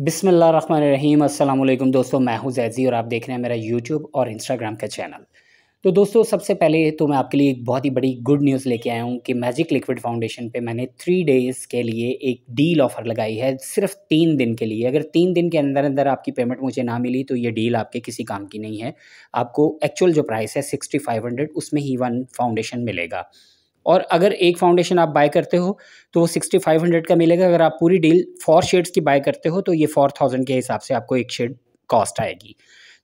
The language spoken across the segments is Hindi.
बिसमीम अल्लाम दोस्तों मैं हूं जैजी और आप देख रहे हैं मेरा यूट्यूब और इंस्टाग्राम का चैनल तो दोस्तों सबसे पहले तो मैं आपके लिए एक बहुत ही बड़ी गुड न्यूज़ लेके आया हूं कि मैजिक लिक्विड फाउंडेशन पे मैंने थ्री डेज़ के लिए एक डील ऑफ़र लगाई है सिर्फ तीन दिन के लिए अगर तीन दिन के अंदर अंदर आपकी पेमेंट मुझे ना मिली तो ये डील आपके किसी काम की नहीं है आपको एक्चुअल जो प्राइस है सिक्सटी फाइव हंड्रेड उसमें ही वन फाउंडेशन मिलेगा और अगर एक फाउंडेशन आप बाय करते हो तो वो सिक्सटी फाइव हंड्रेड का मिलेगा अगर आप पूरी डील फोर शेड्स की बाय करते हो तो ये फोर थाउजेंड के हिसाब से आपको एक शेड कॉस्ट आएगी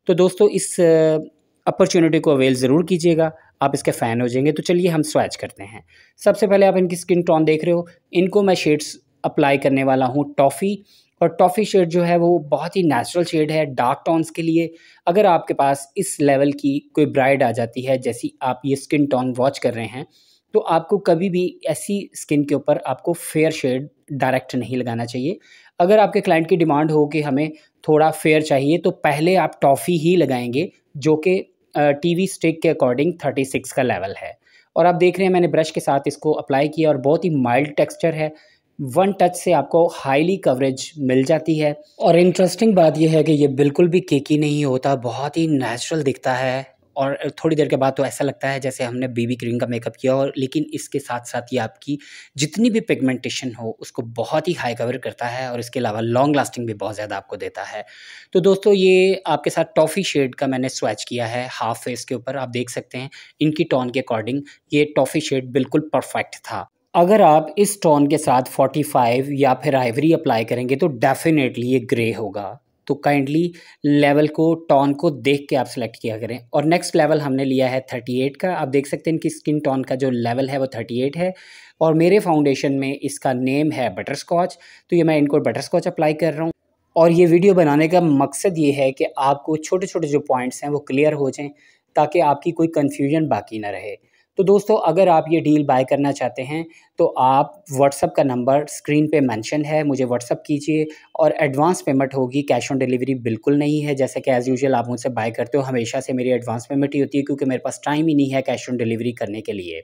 तो दोस्तों इस अपॉर्चुनिटी uh, को अवेल ज़रूर कीजिएगा आप इसके फ़ैन हो जाएंगे तो चलिए हम स्वैच करते हैं सबसे पहले आप इनकी स्किन टोन देख रहे हो इनको मैं शेड्स अप्लाई करने वाला हूँ टॉफ़ी और टॉफ़ी शेड जो है वो बहुत ही नेचुरल शेड है डार्क टोन्स के लिए अगर आपके पास इस लेवल की कोई ब्राइड आ जाती है जैसी आप ये स्किन टोन वॉच कर रहे हैं तो आपको कभी भी ऐसी स्किन के ऊपर आपको फेयर शेड डायरेक्ट नहीं लगाना चाहिए अगर आपके क्लाइंट की डिमांड हो कि हमें थोड़ा फेयर चाहिए तो पहले आप टॉफ़ी ही लगाएंगे जो कि टीवी स्टिक के अकॉर्डिंग 36 का लेवल है और आप देख रहे हैं मैंने ब्रश के साथ इसको अप्लाई किया और बहुत ही माइल्ड टेक्सचर है वन टच से आपको हाईली कवरेज मिल जाती है और इंटरेस्टिंग बात यह है कि ये बिल्कुल भी केकी नहीं होता बहुत ही नेचुरल दिखता है और थोड़ी देर के बाद तो ऐसा लगता है जैसे हमने बीबी क्रीम का मेकअप किया और लेकिन इसके साथ साथ ये आपकी जितनी भी पिगमेंटेशन हो उसको बहुत ही हाई कवर करता है और इसके अलावा लॉन्ग लास्टिंग भी बहुत ज़्यादा आपको देता है तो दोस्तों ये आपके साथ टॉफ़ी शेड का मैंने स्वैच किया है हाफ फेस के ऊपर आप देख सकते हैं इनकी टोन के अकॉर्डिंग ये टॉफ़ी शेड बिल्कुल परफेक्ट था अगर आप इस टोन के साथ 45 या फिर आइवरी अप्लाई करेंगे तो डेफिनेटली ये ग्रे होगा तो काइंडली लेवल को टॉन को देख के आप सेलेक्ट किया करें और नेक्स्ट लेवल हमने लिया है थर्टी एट का आप देख सकते हैं कि स्किन टॉन का जो लेवल है वो थर्टी एट है और मेरे फाउंडेशन में इसका नेम है बटर स्कॉच तो ये मैं इनको बटर स्कॉच अप्लाई कर रहा हूँ और ये वीडियो बनाने का मकसद ये है कि आपको छोटे छोटे जो पॉइंट्स हैं वो क्लियर हो जाएँ ताकि आपकी कोई कन्फ्यूजन बाकी ना रहे तो दोस्तों अगर आप ये डील बाय करना चाहते हैं तो आप व्हाट्सअप का नंबर स्क्रीन पे मेंशन है मुझे व्हाट्सअप कीजिए और एडवांस पेमेंट होगी कैश ऑन डिलीवरी बिल्कुल नहीं है जैसे कि एज़ यूजल आप मुझसे बाय करते हो हमेशा से मेरी एडवांस पेमेंट ही होती है क्योंकि मेरे पास टाइम ही नहीं है कैश ऑन डिलीवरी करने के लिए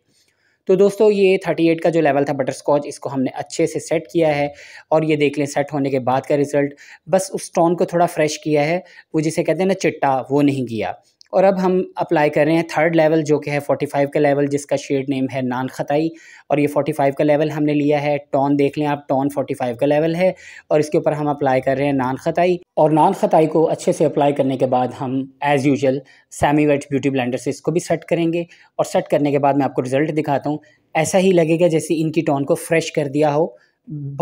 तो दोस्तों ये 38 का जो लेवल था बटर स्कॉच इसको हमने अच्छे से सेट किया है और ये देख लें सेट होने के बाद का रिज़ल्ट बस उस टोन को थोड़ा फ्रेश किया है वो जिसे कहते हैं ना चिट्टा वो नहीं किया और अब हम अप्लाई कर रहे हैं थर्ड लेवल जो कि है 45 का लेवल जिसका शेड नेम है नान खताई और ये 45 का लेवल हमने लिया है टॉन देख लें आप टॉन 45 का लेवल है और इसके ऊपर हम अप्लाई कर रहे हैं नान खताई और नान खताई को अच्छे से अप्लाई करने के बाद हम as usual semi wet beauty blender से इसको भी सेट करेंगे और सेट करने के बाद मैं आपको रिज़ल्ट दिखाता हूँ ऐसा ही लगेगा जैसे इनकी टॉन को फ्रेश कर दिया हो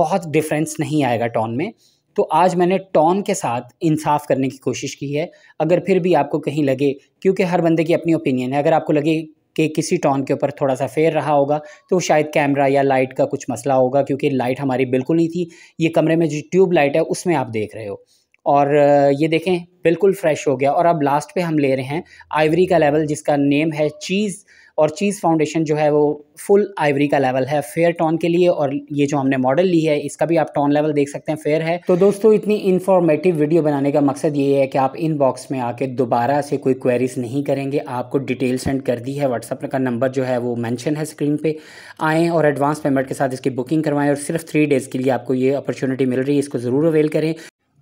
बहुत डिफरेंस नहीं आएगा टॉन में तो आज मैंने टॉन के साथ इंसाफ करने की कोशिश की है अगर फिर भी आपको कहीं लगे क्योंकि हर बंदे की अपनी ओपिनियन है अगर आपको लगे कि किसी टॉन के ऊपर थोड़ा सा फेर रहा होगा तो शायद कैमरा या लाइट का कुछ मसला होगा क्योंकि लाइट हमारी बिल्कुल नहीं थी ये कमरे में जो ट्यूब लाइट है उसमें आप देख रहे हो और ये देखें बिल्कुल फ्रेश हो गया और अब लास्ट पे हम ले रहे हैं आइवरी का लेवल जिसका नेम है चीज़ और चीज़ फाउंडेशन जो है वो फुल आइवरी का लेवल है फेयर टोन के लिए और ये जो हमने मॉडल ली है इसका भी आप टोन लेवल देख सकते हैं फेयर है तो दोस्तों इतनी इन्फॉर्मेटिव वीडियो बनाने का मकसद ये है कि आप इन बॉक्स में आके दोबारा से कोई क्वेरीज नहीं करेंगे आपको डिटेल सेंड कर दी है व्हाट्सअप का नंबर जो है वो मैंशन है स्क्रीन पर आएँ और एडवांस पेमेंट के साथ इसकी बुकिंग करवाएँ और सिर्फ थ्री डेज़ के लिए आपको ये अपॉर्चुनिटी मिल रही है इसको ज़रूर अवेल करें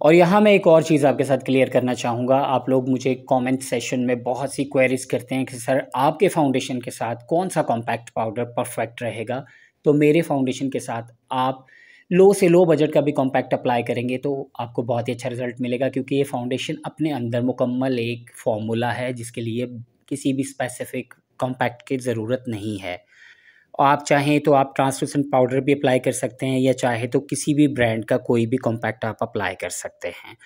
और यहाँ मैं एक और चीज़ आपके साथ क्लियर करना चाहूँगा आप लोग मुझे कमेंट सेशन में बहुत सी क्वेरीज करते हैं कि सर आपके फाउंडेशन के साथ कौन सा कॉम्पैक्ट पाउडर परफेक्ट रहेगा तो मेरे फाउंडेशन के साथ आप लो से लो बजट का भी कॉम्पैक्ट अप्लाई करेंगे तो आपको बहुत ही अच्छा रिजल्ट मिलेगा क्योंकि ये फाउंडेशन अपने अंदर मुकम्मल एक फॉर्मूला है जिसके लिए किसी भी स्पेसिफिक कॉम्पैक्ट की ज़रूरत नहीं है आप चाहें तो आप ट्रांसलूसेंट पाउडर भी अप्लाई कर सकते हैं या चाहे तो किसी भी ब्रांड का कोई भी कॉम्पैक्ट आप अप्लाई कर सकते हैं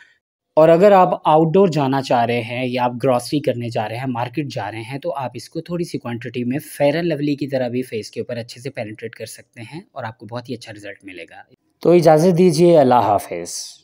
और अगर आप आउटडोर जाना चाह रहे हैं या आप ग्रॉसरी करने जा रहे हैं मार्केट जा रहे हैं तो आप इसको थोड़ी सी क्वांटिटी में फेयर एंड लवली की तरह भी फेस के ऊपर अच्छे से पेनिट्रेट कर सकते हैं और आपको बहुत ही अच्छा रिजल्ट मिलेगा तो इजाज़त दीजिए अल्लाह हाफिज़